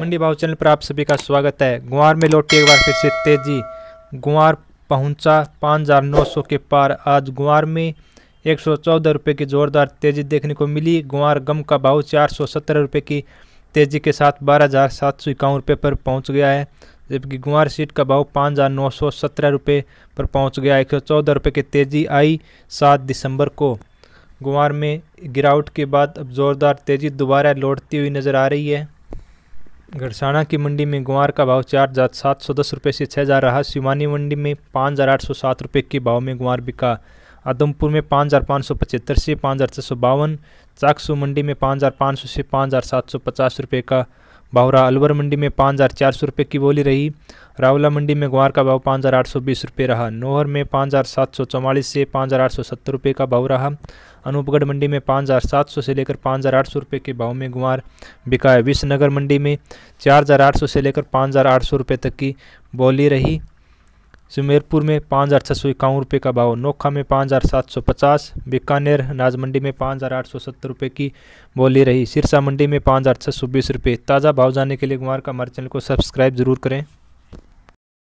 मंडी भाव चैनल पर आप सभी का स्वागत है गुआर में लौटी एक बार फिर से तेजी गुआर पहुंचा 5,900 के पार आज गुआर में एक सौ रुपये की जोरदार तेजी देखने को मिली गुआर गम का भाव चार सौ रुपये की तेजी के साथ बारह हज़ार सात सौ इक्यावन रुपये पर पहुंच गया है जबकि गुआर सीट का भाव पाँच हज़ार नौ सौ सत्रह रुपये पर पहुंच गया एक सौ चौदह रुपये की तेज़ी आई सात दिसंबर को गुआर में गिरावट के बाद अब ज़ोरदार तेज़ी दोबारा लौटती हुई नज़र आ रही है गढ़साना की मंडी में ग्वार का भाव चार हज़ार सात सौ दस रुपये से छः हज़ार रहा शिवानी मंडी में पाँच हज़ार आठ सौ सात रुपये के भाव में ग्वार बिका आदमपुर में पाँच हज़ार पाँच सौ पचहत्तर से पाँच हज़ार छः सौ बावन चाकसू मंडी में पाँच हज़ार पाँच सौ से पाँच हज़ार सात सौ पचास रुपये का भाव रहा अलवर मंडी में पाँच हज़ार चार सौ रुपये की बोली रही रावला मंडी में ग्वार का भाव पाँच हज़ार आठ सौ बीस रुपये रहा नोहर में पाँच हज़ार सात सौ चौवालीस से पाँच हज़ार आठ सौ सत्तर रुपये का भाव रहा अनूपगढ़ मंडी में पाँच हज़ार सात सौ से लेकर पाँच हज़ार आठ सौ रुपये के भाव में गुमार बिका है मंडी में चार हज़ार आठ सौ से लेकर पाँच हज़ार आठ सौ रुपये तक की बोली रही सुमेरपुर में पाँच हज़ार छः सौ इक्यावन रुपये का भाव नोखा में पाँच हज़ार सात सौ पचास बीकानेर नाज मंडी में पाँच हज़ार आठ सौ सत्तर रुपये की बोली रही सिरसा मंडी में पाँच हज़ार छः सौ बीस रुपये ताज़ा भाव जाने के लिए गुमार का हमारे चैनल को सब्सक्राइब जरूर करें